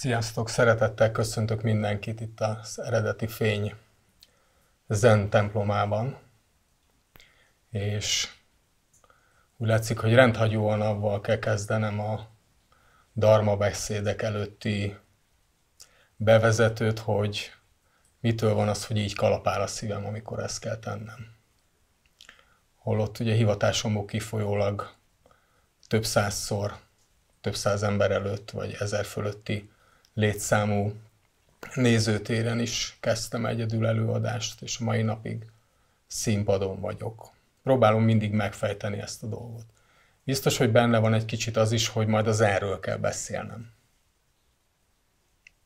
Sziasztok, szeretettel köszöntök mindenkit itt az eredeti fény zen templomában. És úgy látszik, hogy rendhagyóan avval kell kezdenem a dharma beszédek előtti bevezetőt, hogy mitől van az, hogy így kalapál a szívem, amikor ezt kell tennem. Holott ugye hivatásomból kifolyólag több százszor, több száz ember előtt, vagy ezer fölötti létszámú nézőtéren is kezdtem egyedül előadást, és a mai napig színpadon vagyok. Próbálom mindig megfejteni ezt a dolgot. Biztos, hogy benne van egy kicsit az is, hogy majd az erről kell beszélnem.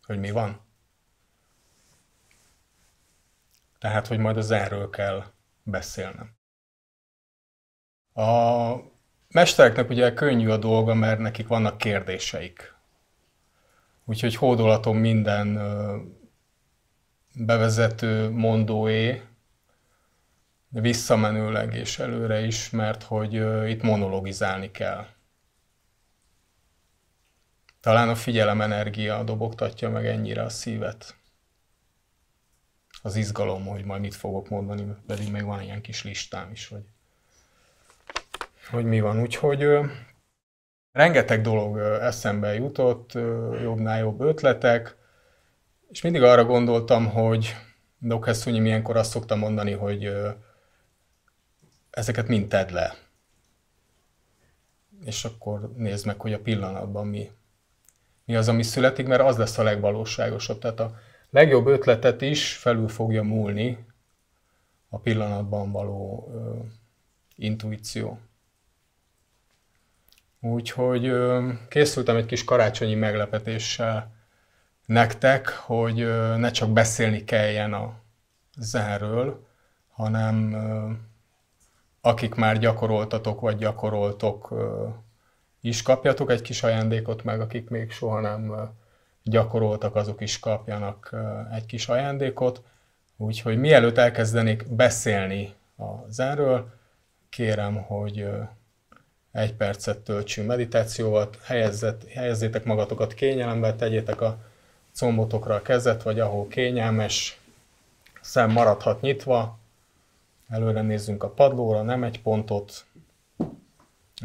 Hogy mi van? Tehát, hogy majd az erről kell beszélnem. A mestereknek ugye könnyű a dolga, mert nekik vannak kérdéseik Úgyhogy hódolatom minden bevezető mondóé, visszamenőleg és előre is, mert hogy itt monologizálni kell. Talán a figyelem energia dobogtatja meg ennyire a szívet. Az izgalom, hogy majd mit fogok mondani, pedig még van ilyen kis listám is, hogy, hogy mi van. Úgyhogy rengeteg dolog eszembe jutott, jobbnál jobb ötletek, és mindig arra gondoltam, hogy Dok Hessunyi milyenkor azt szokta mondani, hogy ezeket mind tedd le. És akkor nézd meg, hogy a pillanatban mi, mi az, ami születik, mert az lesz a legvalóságosabb. Tehát a legjobb ötletet is felül fogja múlni a pillanatban való ö, intuíció. Úgyhogy készültem egy kis karácsonyi meglepetéssel nektek, hogy ne csak beszélni kelljen a zenről, hanem akik már gyakoroltatok vagy gyakoroltok, is kapjatok egy kis ajándékot, meg akik még soha nem gyakoroltak, azok is kapjanak egy kis ajándékot. Úgyhogy mielőtt elkezdenék beszélni a zenről, kérem, hogy egy percet töltsünk meditációval, helyezzet, helyezzétek magatokat kényelembe, tegyétek a combotokra a kezet, vagy ahol kényelmes, szem maradhat nyitva, előre nézzünk a padlóra, nem egy pontot,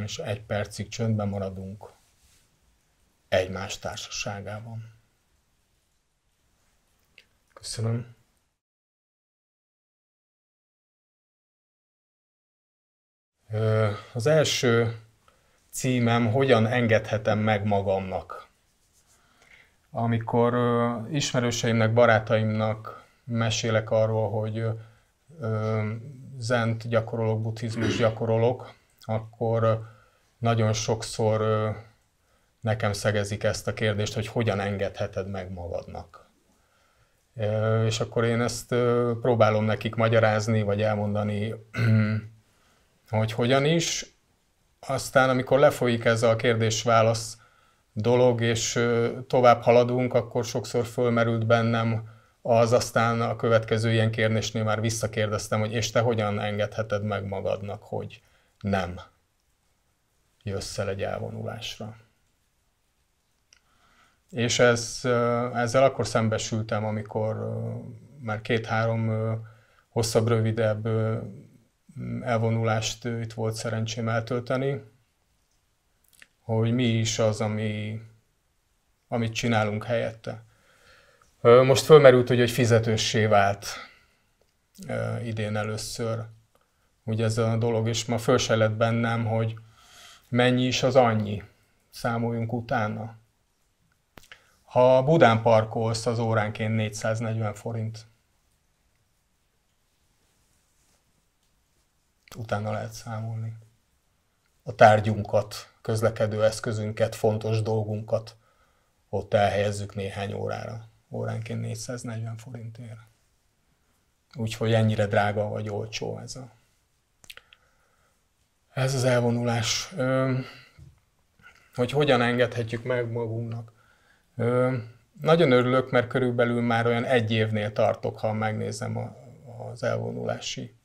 és egy percig csöndben maradunk egymás társaságában. Köszönöm. Az első címem, hogyan engedhetem meg magamnak. Amikor ismerőseimnek, barátaimnak mesélek arról, hogy zent gyakorolok, buddhizmus gyakorolok, akkor nagyon sokszor nekem szegezik ezt a kérdést, hogy hogyan engedheted meg magadnak. És akkor én ezt próbálom nekik magyarázni, vagy elmondani hogy hogyan is. Aztán, amikor lefolyik ez a kérdés-válasz dolog, és tovább haladunk, akkor sokszor fölmerült bennem az, aztán a következő ilyen kérdésnél már visszakérdeztem, hogy és te hogyan engedheted meg magadnak, hogy nem jössz el egy elvonulásra. És ez, ezzel akkor szembesültem, amikor már két-három hosszabb, rövidebb elvonulást itt volt szerencsém eltölteni, hogy mi is az, ami, amit csinálunk helyette. Most fölmerült, hogy egy fizetőssé vált idén először ugye ez a dolog, és ma föl se lett bennem, hogy mennyi is az annyi, számoljunk utána. Ha Budán parkolsz, az óránként 440 forint. utána lehet számolni. A tárgyunkat, közlekedő eszközünket, fontos dolgunkat ott elhelyezzük néhány órára, óránként 440 forintért. Úgyhogy ennyire drága vagy olcsó ez a ez az elvonulás. Ö, hogy hogyan engedhetjük meg magunknak. Ö, nagyon örülök, mert körülbelül már olyan egy évnél tartok, ha megnézem a, az elvonulási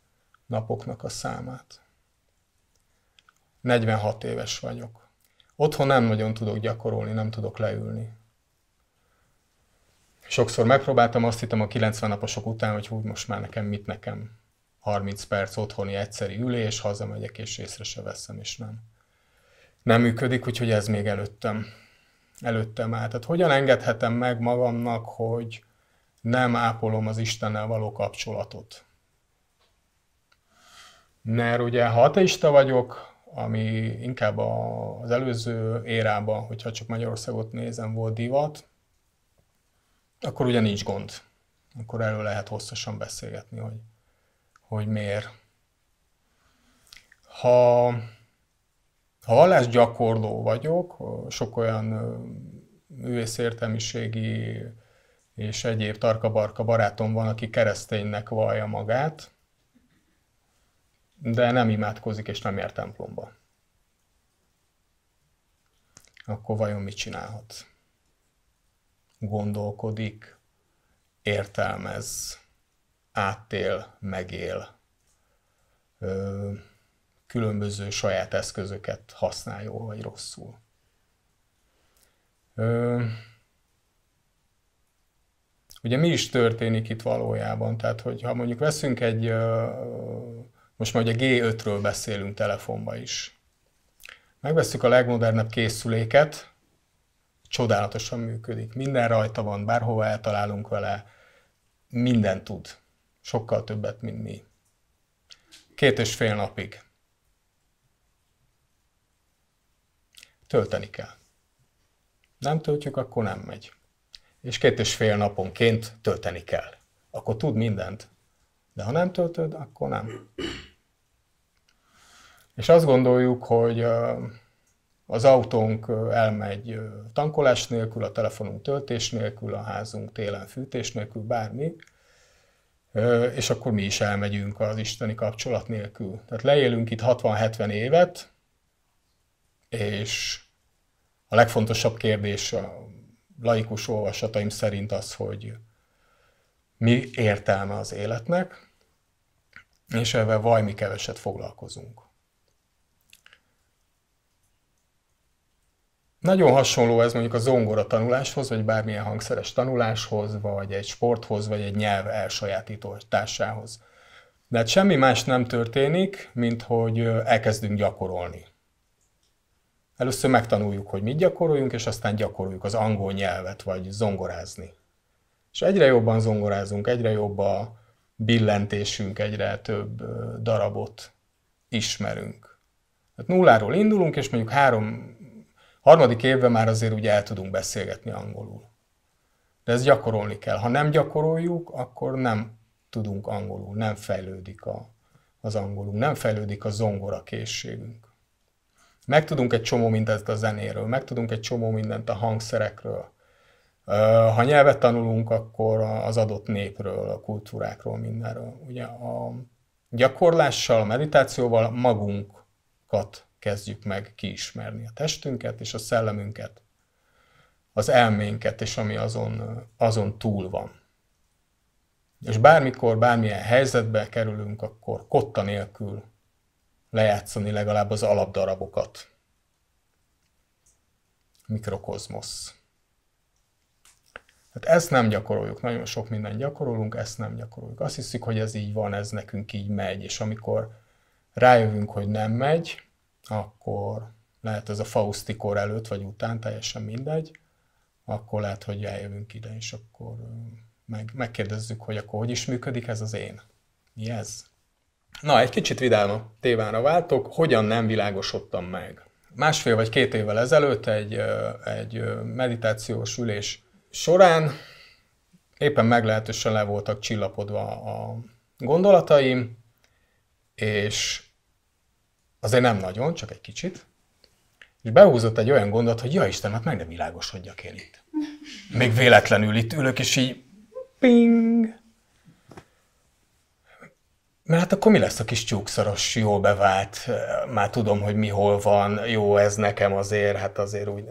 napoknak a számát. 46 éves vagyok. Otthon nem nagyon tudok gyakorolni, nem tudok leülni. Sokszor megpróbáltam, azt hittem a 90 naposok után, hogy úgy most már nekem mit nekem. 30 perc otthoni egyszeri ülés, hazamegyek és észre se veszem, és nem. Nem működik, úgyhogy ez még előttem. Előttem áll. Tehát hogyan engedhetem meg magamnak, hogy nem ápolom az Istennel való kapcsolatot? Mert ugye, ha ateista vagyok, ami inkább az előző érában, hogyha csak Magyarországot nézem, volt divat, akkor ugye nincs gond. Akkor erről lehet hosszasan beszélgetni, hogy, hogy miért. Ha, ha gyakorló vagyok, sok olyan művészértelmiségi és egyéb tarkabarka barátom van, aki kereszténynek vallja magát, de nem imádkozik és nem jár templomba. Akkor vajon mit csinálhat? Gondolkodik, értelmez, átél, megél, ö, különböző saját eszközöket használ jól vagy rosszul. Ö, ugye mi is történik itt valójában? Tehát, hogyha mondjuk veszünk egy ö, most már ugye G5-ről beszélünk telefonba is. Megveszük a legmodernebb készüléket, csodálatosan működik. Minden rajta van, bárhova eltalálunk vele, minden tud. Sokkal többet, mint mi. Két és fél napig. Tölteni kell. Nem töltjük, akkor nem megy. És két és fél naponként tölteni kell. Akkor tud mindent. De ha nem töltöd, akkor nem. És azt gondoljuk, hogy az autónk elmegy tankolás nélkül, a telefonunk töltés nélkül, a házunk télen fűtés nélkül, bármi, és akkor mi is elmegyünk az isteni kapcsolat nélkül. Tehát leélünk itt 60-70 évet, és a legfontosabb kérdés a laikus olvasataim szerint az, hogy mi értelme az életnek, és ebben vajmi keveset foglalkozunk. Nagyon hasonló ez mondjuk a zongora tanuláshoz, vagy bármilyen hangszeres tanuláshoz, vagy egy sporthoz, vagy egy nyelv elsajátításához. De hát semmi más nem történik, mint hogy elkezdünk gyakorolni. Először megtanuljuk, hogy mit gyakoroljunk, és aztán gyakoroljuk az angol nyelvet, vagy zongorázni. És egyre jobban zongorázunk, egyre jobb a billentésünk, egyre több darabot ismerünk. Tehát nulláról indulunk, és mondjuk három, harmadik évben már azért úgy el tudunk beszélgetni angolul. De ezt gyakorolni kell. Ha nem gyakoroljuk, akkor nem tudunk angolul, nem fejlődik a, az angolunk, nem fejlődik a zongora készségünk. Megtudunk egy csomó mindent a zenéről, megtudunk egy csomó mindent a hangszerekről, ha nyelvet tanulunk, akkor az adott népről, a kultúrákról, mindenről. Ugye a gyakorlással, a meditációval magunkat kezdjük meg kiismerni, a testünket és a szellemünket, az elménket, és ami azon, azon túl van. És bármikor, bármilyen helyzetbe kerülünk, akkor kotta nélkül lejátszani legalább az alapdarabokat. Mikrokozmosz. Tehát ezt nem gyakoroljuk, nagyon sok mindent gyakorolunk, ezt nem gyakoroljuk. Azt hiszük, hogy ez így van, ez nekünk így megy, és amikor rájövünk, hogy nem megy, akkor lehet ez a faustikor előtt vagy után, teljesen mindegy, akkor lehet, hogy eljövünk ide, és akkor meg, megkérdezzük, hogy akkor hogy is működik ez az én. Mi ez? Na, egy kicsit vidám a tévára váltok. Hogyan nem világosodtam meg? Másfél vagy két évvel ezelőtt egy, egy meditációs ülés során éppen meglehetősen le voltak csillapodva a gondolataim, és azért nem nagyon, csak egy kicsit, és behúzott egy olyan gondot, hogy ja Isten, hát meg nem világosodjak én itt. Még véletlenül itt ülök, és így ping! Mert hát akkor mi lesz a kis csúkszoros, jó bevált, már tudom, hogy mi hol van, jó ez nekem azért, hát azért úgy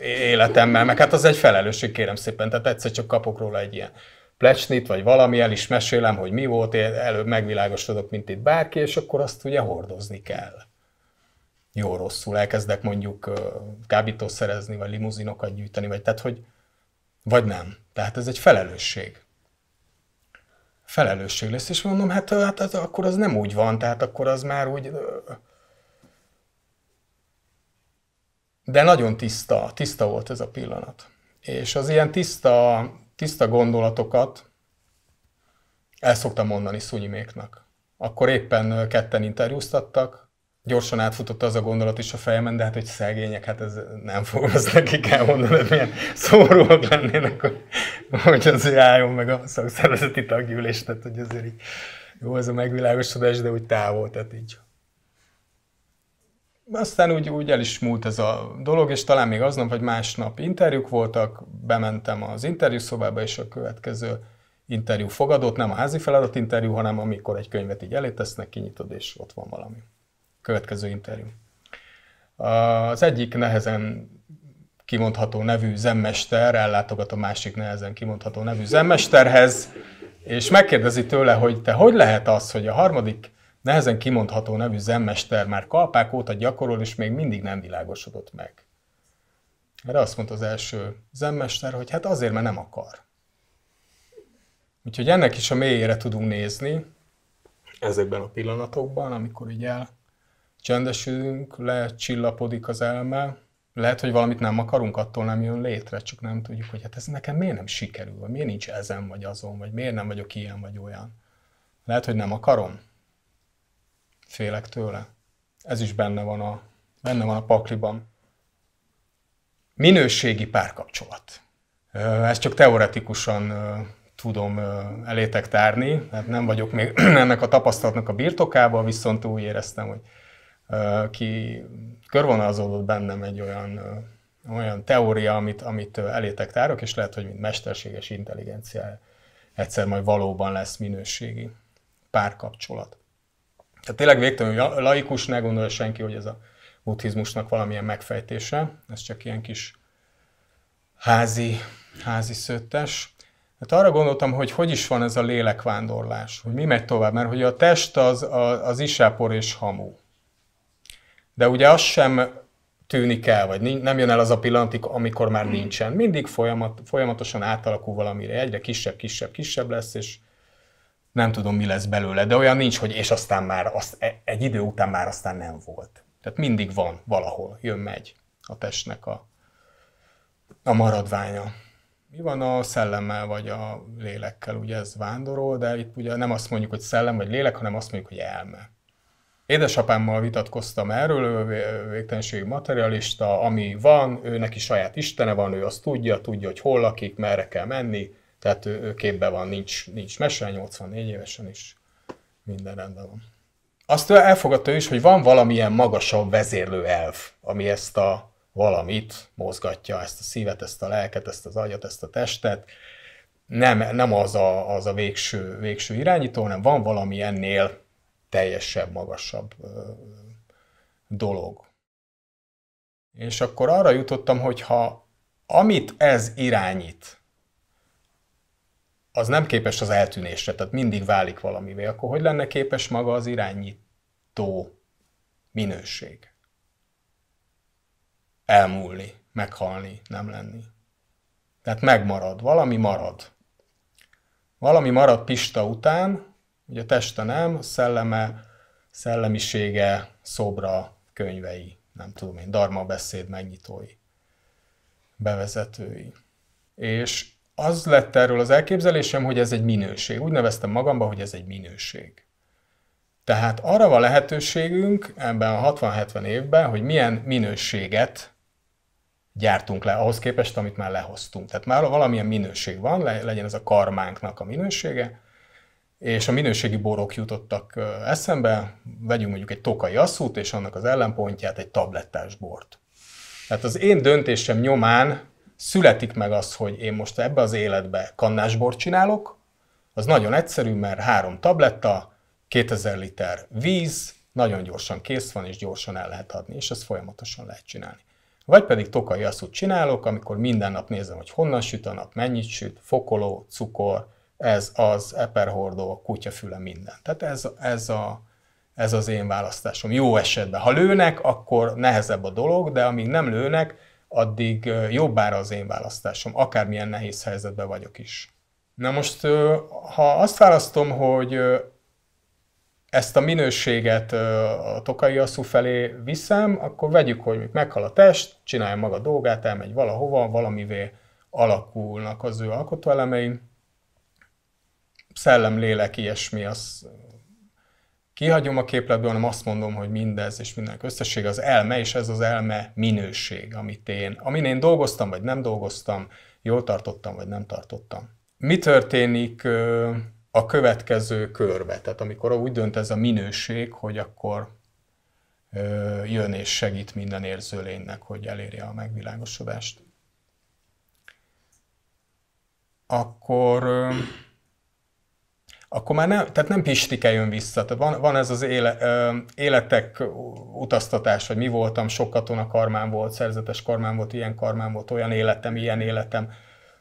életemmel, meg hát az egy felelősség, kérem szépen, tehát egyszer csak kapok róla egy ilyen plecsnit, vagy valami, el is mesélem, hogy mi volt, én előbb megvilágosodok, mint itt bárki, és akkor azt ugye hordozni kell. Jó rosszul elkezdek mondjuk kábítószerezni, vagy limuzinokat gyűjteni, vagy tehát, hogy vagy nem. Tehát ez egy felelősség. Felelősség lesz, és mondom, hát, hát, hát akkor az nem úgy van, tehát akkor az már úgy de nagyon tiszta, tiszta volt ez a pillanat. És az ilyen tiszta, tiszta gondolatokat el szoktam mondani Szunyiméknak. Akkor éppen ketten interjúztattak, gyorsan átfutott az a gondolat is a fejemen, de hát, hogy szegények, hát ez nem fog az nekik elmondani, hogy milyen szomorúak lennének, hogy azért álljon meg a szakszervezeti tehát hogy azért így, jó, ez a megvilágosodás, de úgy távol, tehát így aztán úgy, úgy el is múlt ez a dolog, és talán még aznap vagy másnap interjúk voltak, bementem az szobába és a következő interjú fogadott, nem a házi feladat interjú, hanem amikor egy könyvet így elé tesznek, kinyitod, és ott van valami. Következő interjú. Az egyik nehezen kimondható nevű zemmester ellátogat a másik nehezen kimondható nevű zemmesterhez, és megkérdezi tőle, hogy te hogy lehet az, hogy a harmadik nehezen kimondható nevű zenmester már kalpák óta gyakorol, és még mindig nem világosodott meg. Erre azt mondta az első zenmester, hogy hát azért, mert nem akar. Úgyhogy ennek is a mélyére tudunk nézni ezekben a pillanatokban, amikor így el csendesülünk, lecsillapodik az elme, lehet, hogy valamit nem akarunk, attól nem jön létre, csak nem tudjuk, hogy hát ez nekem miért nem sikerül, vagy miért nincs ezen vagy azon, vagy miért nem vagyok ilyen vagy olyan. Lehet, hogy nem akarom félek tőle. Ez is benne van a, benne van a pakliban. Minőségi párkapcsolat. Ezt csak teoretikusan tudom elétek tárni, mert nem vagyok még ennek a tapasztalatnak a birtokában, viszont úgy éreztem, hogy ki körvonalazódott bennem egy olyan, olyan teória, amit, amit elétek tárok, és lehet, hogy mint mesterséges intelligencia egyszer majd valóban lesz minőségi párkapcsolat. Tehát tényleg végtelenül laikus, ne gondolja senki, hogy ez a buddhizmusnak valamilyen megfejtése, ez csak ilyen kis házi, házi szöttes. Hát arra gondoltam, hogy hogy is van ez a lélekvándorlás, hogy mi megy tovább, mert hogy a test az, az isápor és hamu. De ugye az sem tűnik el, vagy nem jön el az a pillanat, amikor már nincsen. Mindig folyamat, folyamatosan átalakul valamire, egyre kisebb, kisebb, kisebb lesz, és nem tudom, mi lesz belőle, de olyan nincs, hogy és aztán már, azt, e- egy idő után már aztán nem volt. Tehát mindig van valahol, jön-megy a testnek a, a maradványa. Mi van a szellemmel vagy a lélekkel? Ugye ez vándorol, de itt ugye nem azt mondjuk, hogy szellem vagy lélek, hanem azt mondjuk, hogy elme. Édesapámmal vitatkoztam erről, ő végtelenségi materialista, ami van, ő neki saját istene van, ő azt tudja, tudja, hogy hol lakik, merre kell menni, tehát ő, ő képbe van, nincs, nincs mese, 84 évesen is minden rendben van. Azt elfogadta ő is, hogy van valamilyen magasabb vezérlő elv, ami ezt a valamit mozgatja, ezt a szívet, ezt a lelket, ezt az agyat, ezt a testet. Nem, nem az a, az a végső, végső irányító, hanem van valami ennél teljesebb, magasabb ö, dolog. És akkor arra jutottam, hogy ha amit ez irányít, az nem képes az eltűnésre, tehát mindig válik valamivé, akkor hogy lenne képes maga az irányító minőség? Elmúlni, meghalni, nem lenni. Tehát megmarad, valami marad. Valami marad Pista után, ugye a teste nem, a szelleme, szellemisége, szobra, könyvei, nem tudom én, darma beszéd megnyitói, bevezetői. És az lett erről az elképzelésem, hogy ez egy minőség. Úgy neveztem magamba, hogy ez egy minőség. Tehát arra van lehetőségünk ebben a 60-70 évben, hogy milyen minőséget gyártunk le ahhoz képest, amit már lehoztunk. Tehát már valamilyen minőség van, legyen ez a karmánknak a minősége, és a minőségi borok jutottak eszembe, vegyünk mondjuk egy tokai asszút, és annak az ellenpontját egy tablettás bort. Tehát az én döntésem nyomán születik meg az, hogy én most ebbe az életbe kannásbort csinálok, az nagyon egyszerű, mert három tabletta, 2000 liter víz, nagyon gyorsan kész van, és gyorsan el lehet adni, és ezt folyamatosan lehet csinálni. Vagy pedig tokai asszút csinálok, amikor minden nap nézem, hogy honnan süt a nap, mennyit süt, fokoló, cukor, ez az, eperhordó, kutyafüle, minden. Tehát ez, ez, a, ez az én választásom. Jó esetben. Ha lőnek, akkor nehezebb a dolog, de amíg nem lőnek, addig jobbára az én választásom, akármilyen nehéz helyzetben vagyok is. Na most, ha azt választom, hogy ezt a minőséget a tokai asszú felé viszem, akkor vegyük, hogy meghal a test, csinálja maga a dolgát, elmegy valahova, valamivé alakulnak az ő alkotóelemei. Szellem, lélek, ilyesmi, az kihagyom a képletből, hanem azt mondom, hogy mindez és mindenek összesség az elme, és ez az elme minőség, amit én, amin én dolgoztam, vagy nem dolgoztam, jól tartottam, vagy nem tartottam. Mi történik a következő körbe? Tehát amikor úgy dönt ez a minőség, hogy akkor jön és segít minden érző lénynek, hogy elérje a megvilágosodást. Akkor akkor már nem, tehát nem Pistike jön vissza. Tehát van, van ez az éle, ö, életek utaztatás, hogy mi voltam, sok katona karmán volt, szerzetes karmán volt, ilyen karmán volt, olyan életem, ilyen életem,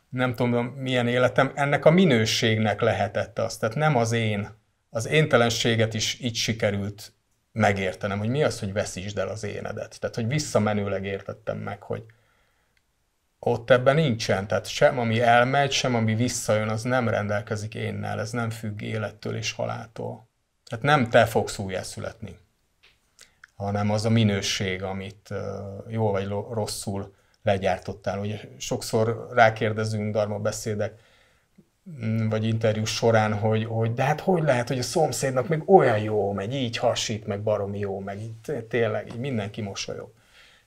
nem tudom milyen életem. Ennek a minőségnek lehetett az. Tehát nem az én. Az éntelenséget is így sikerült megértenem, hogy mi az, hogy veszítsd el az énedet. Tehát, hogy visszamenőleg értettem meg, hogy, ott ebben nincsen, tehát sem ami elmegy, sem ami visszajön, az nem rendelkezik énnel, ez nem függ élettől és haláltól. Tehát nem te fogsz születni, hanem az a minőség, amit jó vagy rosszul legyártottál. Ugye sokszor rákérdezünk darma beszédek, mm, vagy interjú során, hogy, hogy de hát hogy lehet, hogy a szomszédnak még olyan jó meg így hasít, meg baromi jó, meg így, tényleg így mindenki mosolyog.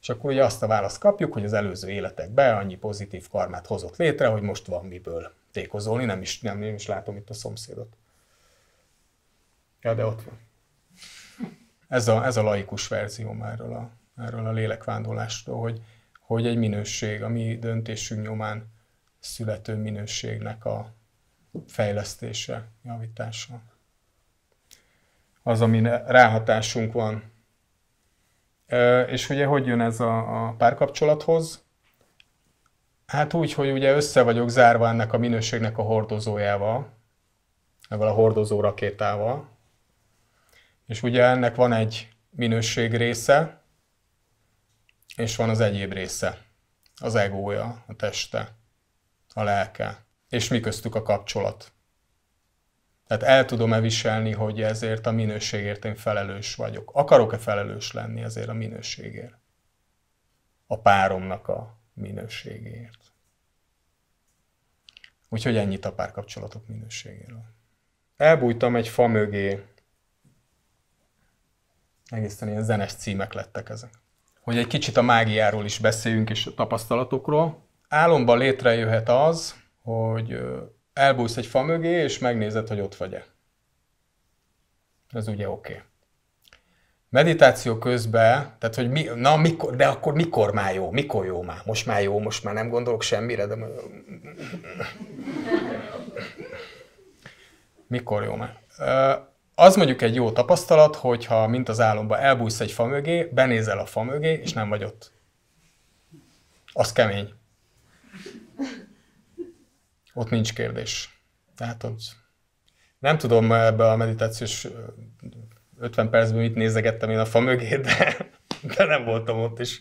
És akkor ugye azt a választ kapjuk, hogy az előző életekben annyi pozitív karmát hozott létre, hogy most van miből tékozolni, nem is, nem, nem is látom itt a szomszédot. Ja, de ott van. Ez a, ez a laikus verzió erről a, erről a lélekvándorlásról, hogy, hogy egy minőség, a mi döntésünk nyomán születő minőségnek a fejlesztése, javítása. Az, amin ráhatásunk van és ugye hogy jön ez a, a párkapcsolathoz? Hát úgy, hogy ugye össze vagyok zárva ennek a minőségnek a hordozójával, ezzel a hordozó rakétával. És ugye ennek van egy minőség része, és van az egyéb része. Az egója, a teste, a lelke. És mi köztük a kapcsolat. Tehát el tudom-e viselni, hogy ezért a minőségért én felelős vagyok. Akarok-e felelős lenni ezért a minőségért? A páromnak a minőségért. Úgyhogy ennyit a párkapcsolatok minőségéről. Elbújtam egy fa mögé. Egészen ilyen zenes címek lettek ezek. Hogy egy kicsit a mágiáról is beszéljünk, és a tapasztalatokról. Álomban létrejöhet az, hogy elbújsz egy fa mögé, és megnézed, hogy ott vagy-e. Ez ugye oké. Okay. Meditáció közben, tehát hogy mi, na mikor, de akkor mikor már jó, mikor jó már, most már jó, most már nem gondolok semmire, de mikor jó már. Az mondjuk egy jó tapasztalat, hogyha mint az álomba elbújsz egy fa mögé, benézel a fa mögé, és nem vagy ott. Az kemény ott nincs kérdés. Tehát ott nem tudom eh, ebbe a meditációs 50 eh, percben mit nézegettem én a fa mögé, de, de nem voltam ott, is,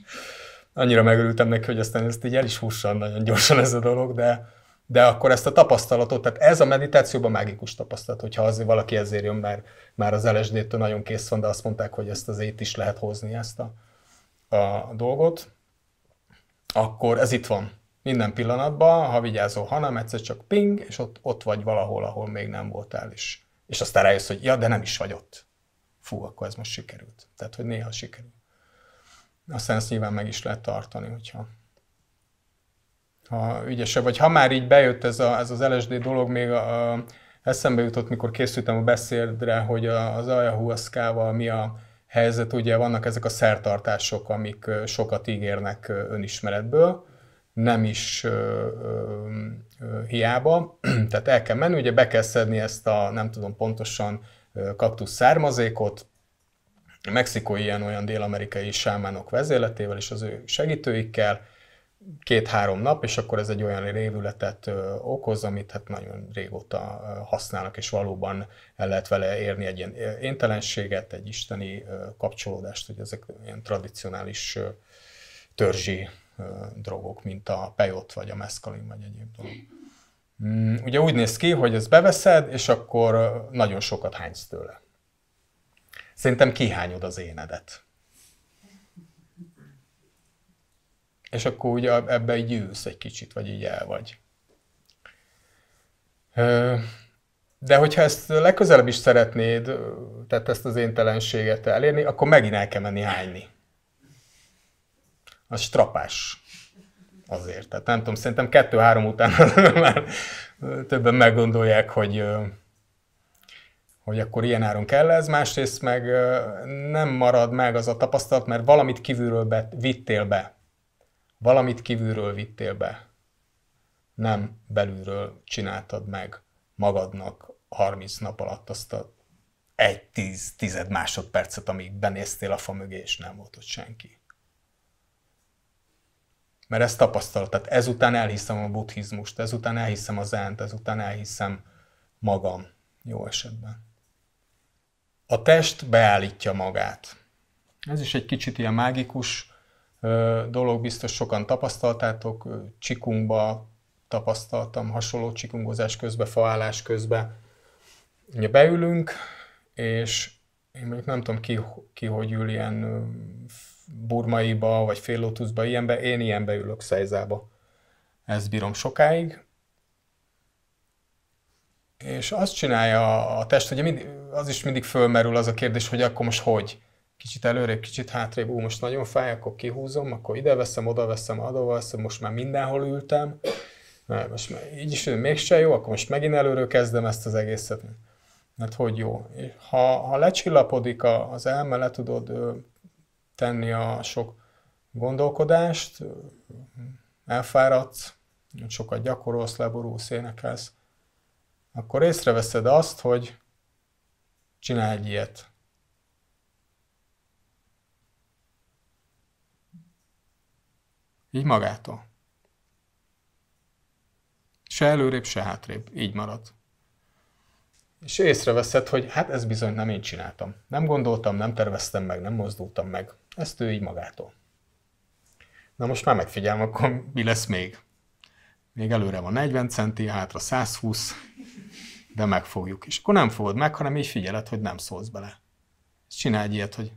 annyira megörültem neki, hogy aztán ezt így el is hussan nagyon gyorsan ez a dolog, de, de akkor ezt a tapasztalatot, tehát ez a meditációban mágikus tapasztalat, hogyha azért valaki ezért jön, mert már az lsd nagyon kész van, de azt mondták, hogy ezt az ét is lehet hozni ezt a, a dolgot, akkor ez itt van minden pillanatban, ha vigyázol, hanem egyszer csak ping, és ott, ott vagy valahol, ahol még nem voltál is. És aztán rájössz, hogy ja, de nem is vagy ott. Fú, akkor ez most sikerült. Tehát, hogy néha sikerül. Aztán ezt nyilván meg is lehet tartani, hogyha ha ügyesebb. Vagy ha már így bejött ez, a, ez az LSD dolog, még a, a, eszembe jutott, mikor készültem a beszédre, hogy a, az ayahuaszkával mi a helyzet, ugye vannak ezek a szertartások, amik sokat ígérnek önismeretből, nem is ö, ö, hiába. Tehát el kell menni, ugye be kell szedni ezt a nem tudom pontosan kaktusz származékot, a mexikói ilyen-olyan dél-amerikai sámánok vezéletével és az ő segítőikkel, két-három nap, és akkor ez egy olyan révületet ö, okoz, amit hát nagyon régóta ö, használnak, és valóban el lehet vele érni egy ilyen éntelenséget, egy isteni ö, kapcsolódást, hogy ezek ilyen tradicionális törzsi drogok, mint a pejot, vagy a meszkalin, vagy egyéb dolog. Mm, ugye úgy néz ki, hogy ezt beveszed, és akkor nagyon sokat hánysz tőle. Szerintem kihányod az énedet. És akkor ugye ebbe így ülsz egy kicsit, vagy így el vagy. De hogyha ezt legközelebb is szeretnéd, tehát ezt az éntelenséget elérni, akkor megint el kell menni hányni az strapás. Azért. Tehát nem tudom, szerintem kettő-három után már többen meggondolják, hogy, hogy akkor ilyen áron kell ez, másrészt meg nem marad meg az a tapasztalat, mert valamit kívülről be, vittél be. Valamit kívülről vittél be. Nem belülről csináltad meg magadnak 30 nap alatt azt a egy tíz, tized másodpercet, amíg benéztél a fa mögé, és nem volt ott senki mert ezt tapasztalat. Tehát ezután elhiszem a buddhizmust, ezután elhiszem a zent, ezután elhiszem magam jó esetben. A test beállítja magát. Ez is egy kicsit ilyen mágikus dolog, biztos sokan tapasztaltátok, csikunkba tapasztaltam hasonló csikungozás közben, faállás közben. Ugye beülünk, és én még nem tudom ki, ki hogy ül ilyen burmaiba, vagy fél lótuszba, ilyenbe, én ilyenbe ülök szejzába. Ezt bírom sokáig. És azt csinálja a test, hogy az is mindig fölmerül az a kérdés, hogy akkor most hogy? Kicsit előrébb, kicsit hátrébb, ú, most nagyon fáj, akkor kihúzom, akkor ide veszem, oda veszem, adó veszem, most már mindenhol ültem, mert most már így is mégse jó, akkor most megint előről kezdem ezt az egészet. Mert hát hogy jó. Ha, ha lecsillapodik az elme, le tudod tenni a sok gondolkodást, elfáradsz, sokat gyakorolsz, leborulsz, énekelsz, akkor észreveszed azt, hogy csinálj egy ilyet. Így magától. Se előrébb, se hátrébb. Így marad. És észreveszed, hogy hát ez bizony nem én csináltam. Nem gondoltam, nem terveztem meg, nem mozdultam meg. Ezt ő így magától. Na most már megfigyelem, akkor mi lesz még? Még előre van 40 centi, hátra 120, de megfogjuk. És akkor nem fogod meg, hanem így figyeled, hogy nem szólsz bele. És csinálj egy ilyet, hogy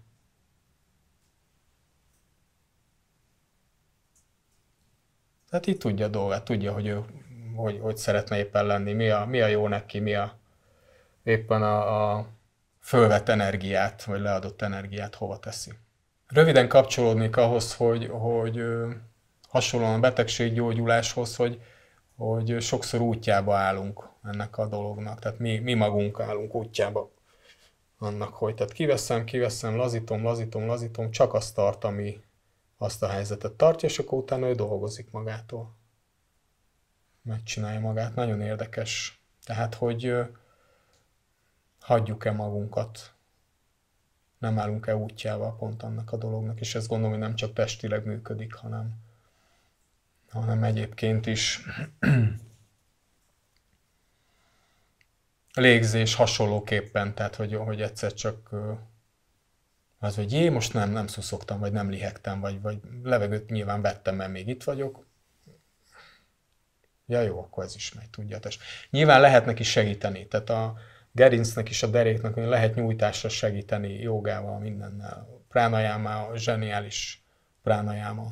Tehát így tudja a dolgát, tudja, hogy ő hogy, hogy szeretne éppen lenni, mi a, mi a jó neki, mi a éppen a, a fölvett energiát, vagy leadott energiát hova teszi. Röviden kapcsolódnék ahhoz, hogy, hogy hasonlóan a betegséggyógyuláshoz, hogy, hogy sokszor útjába állunk ennek a dolognak. Tehát mi, mi magunk állunk útjába annak, hogy tehát kiveszem, kiveszem, lazítom, lazítom, lazítom, csak azt tart, ami azt a helyzetet tartja, és akkor utána ő dolgozik magától. Megcsinálja magát. Nagyon érdekes. Tehát, hogy hagyjuk-e magunkat nem állunk-e útjával pont annak a dolognak, és ezt gondolom, hogy nem csak testileg működik, hanem, hanem egyébként is légzés hasonlóképpen, tehát hogy, hogy egyszer csak az, hogy jé, most nem, nem szuszogtam, vagy nem lihegtem, vagy, vagy levegőt nyilván vettem, mert még itt vagyok. Ja jó, akkor ez is megy, tudja. Nyilván lehet neki segíteni, tehát a, gerincnek is a deréknek hogy lehet nyújtásra segíteni jogával, mindennel. Pránajáma a zseniális pránajáma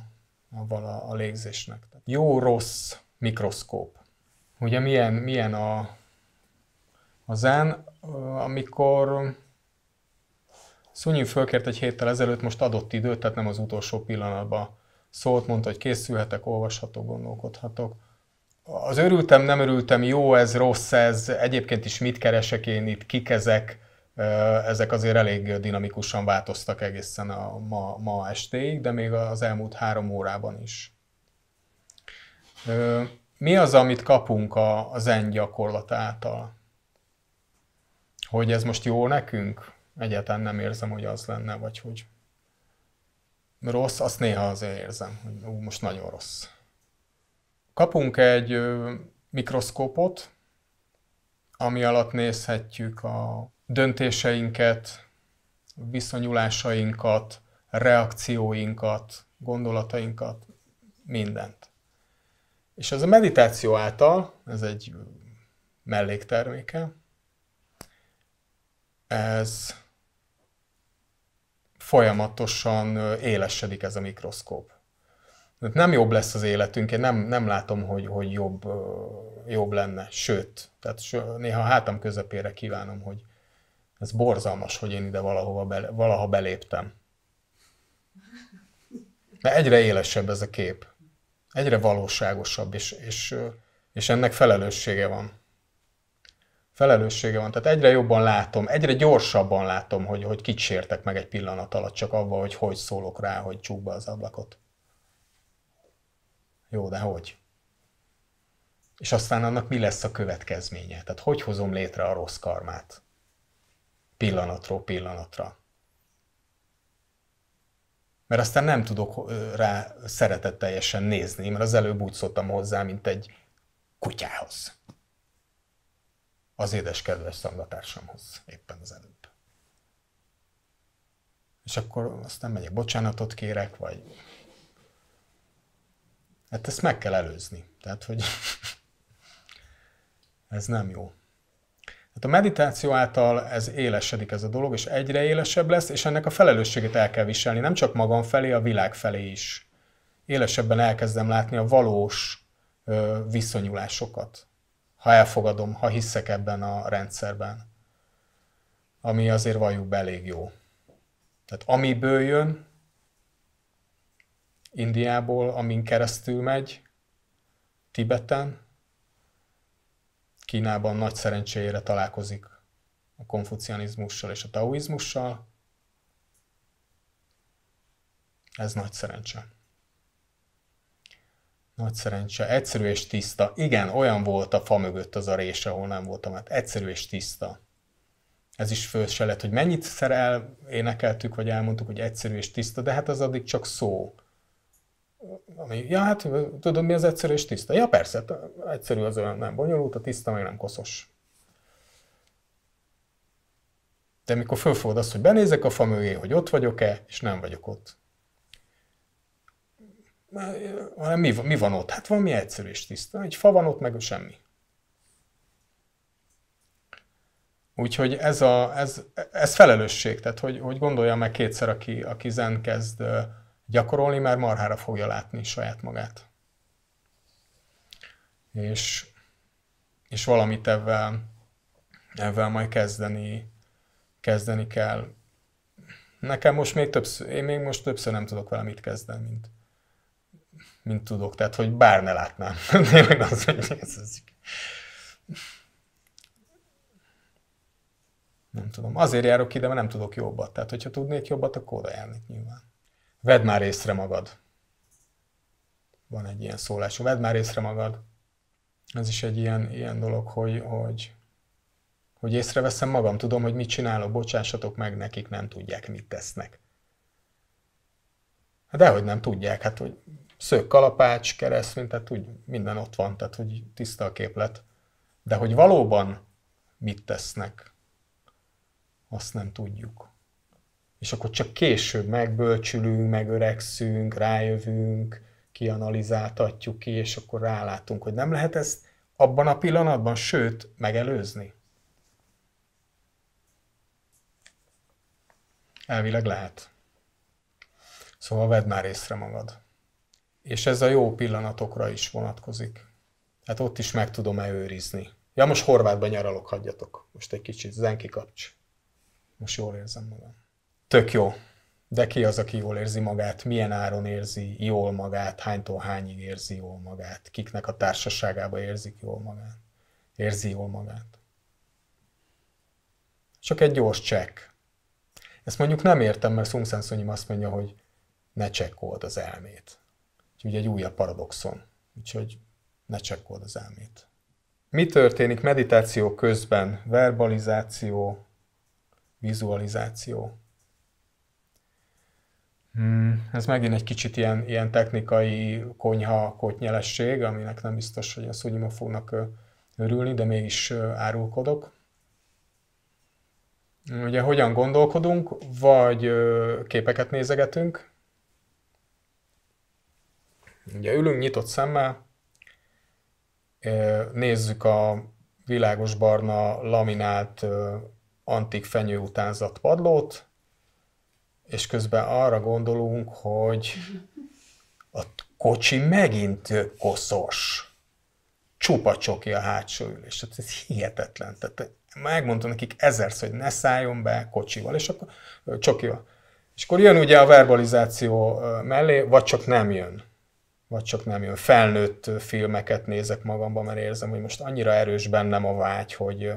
avval a, a légzésnek. Jó-rossz mikroszkóp. Ugye milyen, milyen a, a zen, amikor Szunyi fölkért egy héttel ezelőtt, most adott időt, tehát nem az utolsó pillanatban szólt, mondta, hogy készülhetek, olvashatok, gondolkodhatok az örültem, nem örültem, jó ez, rossz ez, egyébként is mit keresek én itt, kik ezek, ezek azért elég dinamikusan változtak egészen a ma, ma estéig, de még az elmúlt három órában is. Mi az, amit kapunk a, a zen gyakorlat által? Hogy ez most jó nekünk? Egyáltalán nem érzem, hogy az lenne, vagy hogy rossz, azt néha azért érzem, hogy ú, most nagyon rossz. Kapunk egy mikroszkópot, ami alatt nézhetjük a döntéseinket, viszonyulásainkat, reakcióinkat, gondolatainkat, mindent. És ez a meditáció által, ez egy mellékterméke, ez folyamatosan élesedik ez a mikroszkóp nem jobb lesz az életünk, én nem, nem látom, hogy, hogy jobb, jobb lenne. Sőt, tehát néha hátam közepére kívánom, hogy ez borzalmas, hogy én ide valahova bele, valaha beléptem. De egyre élesebb ez a kép. Egyre valóságosabb, és, és, és ennek felelőssége van. Felelőssége van. Tehát egyre jobban látom, egyre gyorsabban látom, hogy, hogy kicsértek meg egy pillanat alatt, csak abban, hogy hogy szólok rá, hogy csukd be az ablakot. Jó, de hogy? És aztán annak mi lesz a következménye? Tehát hogy hozom létre a rossz karmát? Pillanatról pillanatra. Mert aztán nem tudok rá szeretetteljesen nézni, mert az előbb úgy szóltam hozzá, mint egy kutyához. Az édes kedves szangatársamhoz éppen az előbb és akkor aztán megyek bocsánatot kérek, vagy Hát ezt meg kell előzni. Tehát, hogy ez nem jó. Hát a meditáció által ez élesedik ez a dolog, és egyre élesebb lesz, és ennek a felelősségét el kell viselni, nem csak magam felé, a világ felé is. Élesebben elkezdem látni a valós ö, viszonyulásokat, ha elfogadom, ha hiszek ebben a rendszerben, ami azért valljuk be elég jó. Tehát amiből jön, Indiából, amin keresztül megy, Tibeten, Kínában nagy szerencsére találkozik a konfucianizmussal és a taoizmussal. Ez nagy szerencse. Nagy szerencse. Egyszerű és tiszta. Igen, olyan volt a fa mögött az a rés, ahol nem voltam. Hát egyszerű és tiszta. Ez is föl se lett, hogy mennyit szerel énekeltük, vagy elmondtuk, hogy egyszerű és tiszta, de hát az addig csak szó. Ami, ja, hát tudod, mi az egyszerű és tiszta? Ja, persze, hát, egyszerű az olyan nem bonyolult, a tiszta meg nem koszos. De mikor fölfogod azt, hogy benézek a fa mögé, hogy ott vagyok-e, és nem vagyok ott. Hanem mi, mi van ott? Hát van mi egyszerű és tiszta. Egy fa van ott, meg semmi. Úgyhogy ez, a, ez, ez felelősség, tehát hogy, hogy gondolja meg kétszer, aki, aki zen kezd gyakorolni, már marhára fogja látni saját magát. És, és valamit ebben, ebben majd kezdeni, kezdeni kell. Nekem most még többször, én még most többször nem tudok vele mit kezdeni, mint, mint tudok. Tehát, hogy bár ne látnám. Tényleg az, hogy ez, ez. Nem tudom. Azért járok ide, mert nem tudok jobbat. Tehát, hogyha tudnék jobbat, akkor oda járnék nyilván. Vedd már észre magad. Van egy ilyen szólású, vedd már észre magad. Ez is egy ilyen, ilyen dolog, hogy, hogy, hogy észreveszem magam, tudom, hogy mit csinálok, bocsássatok meg, nekik nem tudják, mit tesznek. Hát dehogy nem tudják, hát hogy szök kalapács, keresztmény, tehát úgy minden ott van, tehát hogy tiszta a képlet. De hogy valóban mit tesznek, azt nem tudjuk és akkor csak később megbölcsülünk, megöregszünk, rájövünk, kianalizáltatjuk ki, és akkor rálátunk, hogy nem lehet ezt abban a pillanatban, sőt, megelőzni. Elvileg lehet. Szóval vedd már észre magad. És ez a jó pillanatokra is vonatkozik. Hát ott is meg tudom őrizni. Ja, most Horvátban nyaralok, hagyjatok. Most egy kicsit zenki kapcs. Most jól érzem magam tök jó. De ki az, aki jól érzi magát, milyen áron érzi jól magát, hánytól hányig érzi jól magát, kiknek a társaságába érzik jól magát, érzi jól magát. Csak egy gyors csekk. Ezt mondjuk nem értem, mert Szumszánszonyim azt mondja, hogy ne csekkold az elmét. Úgyhogy egy újabb paradoxon. Úgyhogy ne csekkold az elmét. Mi történik meditáció közben? Verbalizáció, vizualizáció. Hmm, ez megint egy kicsit ilyen, ilyen technikai konyha kotnyelesség, aminek nem biztos, hogy a szúnyima fognak örülni, de mégis árulkodok. Ugye hogyan gondolkodunk, vagy képeket nézegetünk. Ugye ülünk nyitott szemmel, nézzük a világos barna laminált antik fenyőutánzat padlót, és közben arra gondolunk, hogy a kocsi megint koszos. Csupa csoki a hátsó ülés. Tehát ez hihetetlen. Tehát megmondtam nekik ezerszer, hogy ne szálljon be kocsival, és akkor csokival. És akkor jön ugye a verbalizáció mellé, vagy csak nem jön. Vagy csak nem jön. Felnőtt filmeket nézek magamban, mert érzem, hogy most annyira erős bennem a vágy, hogy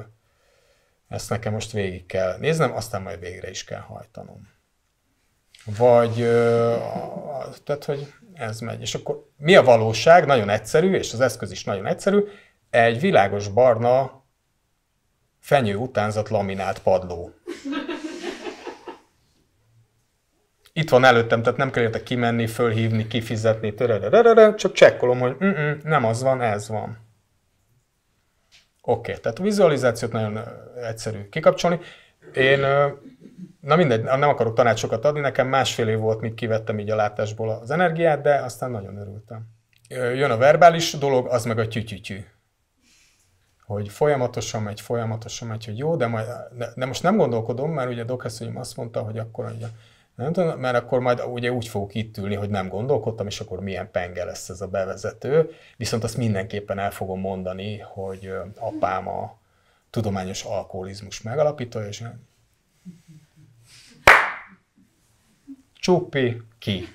ezt nekem most végig kell néznem, aztán majd végre is kell hajtanom vagy tehát, hogy ez megy. És akkor mi a valóság? Nagyon egyszerű, és az eszköz is nagyon egyszerű. Egy világos barna fenyő utánzat laminált padló. Itt van előttem, tehát nem kell érte kimenni, fölhívni, kifizetni, csak csekkolom, hogy nem az van, ez van. Oké, okay, tehát a vizualizációt nagyon egyszerű kikapcsolni. Én Na mindegy, nem akarok tanácsokat adni, nekem másfél év volt, míg kivettem így a látásból az energiát, de aztán nagyon örültem. Jön a verbális dolog, az meg a tyütyütyű. Hogy folyamatosan megy, folyamatosan megy, hogy jó, de, majd, de, de most nem gondolkodom, mert ugye dokasszonyom azt mondta, hogy akkor ugye, nem tudom, mert akkor majd ugye úgy fogok itt ülni, hogy nem gondolkodtam, és akkor milyen penge lesz ez a bevezető. Viszont azt mindenképpen el fogom mondani, hogy apám a tudományos alkoholizmus megalapítója, és csupi ki.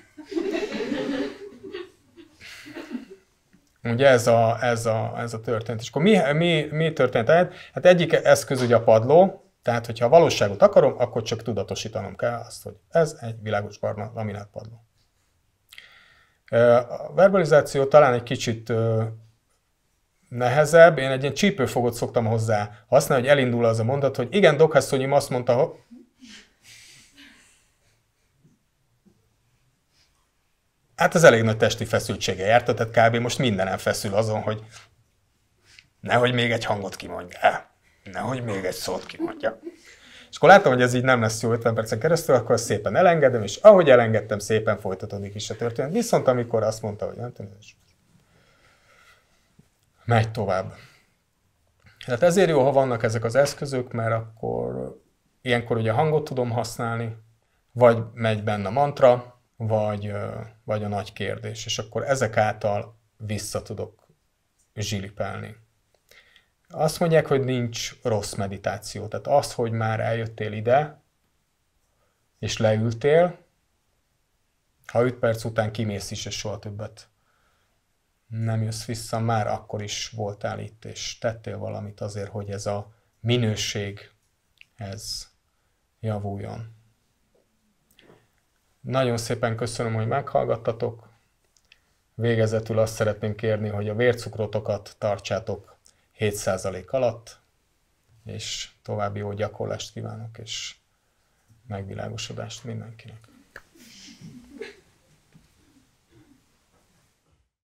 Ugye ez a, ez a, ez a történet. És akkor mi, mi, mi történt? Hát egyik eszköz ugye a padló, tehát hogyha a valóságot akarom, akkor csak tudatosítanom kell azt, hogy ez egy világos barna laminát padló. A verbalizáció talán egy kicsit nehezebb. Én egy ilyen csípőfogot szoktam hozzá használni, hogy elindul az a mondat, hogy igen, Dokhasszonyim azt mondta, hát ez elég nagy testi feszültsége járt, tehát kb. most mindenem feszül azon, hogy nehogy még egy hangot kimondja, nehogy még egy szót kimondja. És akkor láttam, hogy ez így nem lesz jó 50 percen keresztül, akkor szépen elengedem, és ahogy elengedtem, szépen folytatódik is a történet. Viszont amikor azt mondta, hogy nem tudom, és megy tovább. Tehát ezért jó, ha vannak ezek az eszközök, mert akkor ilyenkor ugye hangot tudom használni, vagy megy benne a mantra, vagy, vagy a nagy kérdés. És akkor ezek által vissza tudok zsilipelni. Azt mondják, hogy nincs rossz meditáció. Tehát az, hogy már eljöttél ide, és leültél, ha 5 perc után kimész is, és soha többet nem jössz vissza, már akkor is voltál itt, és tettél valamit azért, hogy ez a minőség, ez javuljon. Nagyon szépen köszönöm, hogy meghallgattatok. Végezetül azt szeretném kérni, hogy a vércukrotokat tartsátok 7% alatt, és további jó gyakorlást kívánok, és megvilágosodást mindenkinek.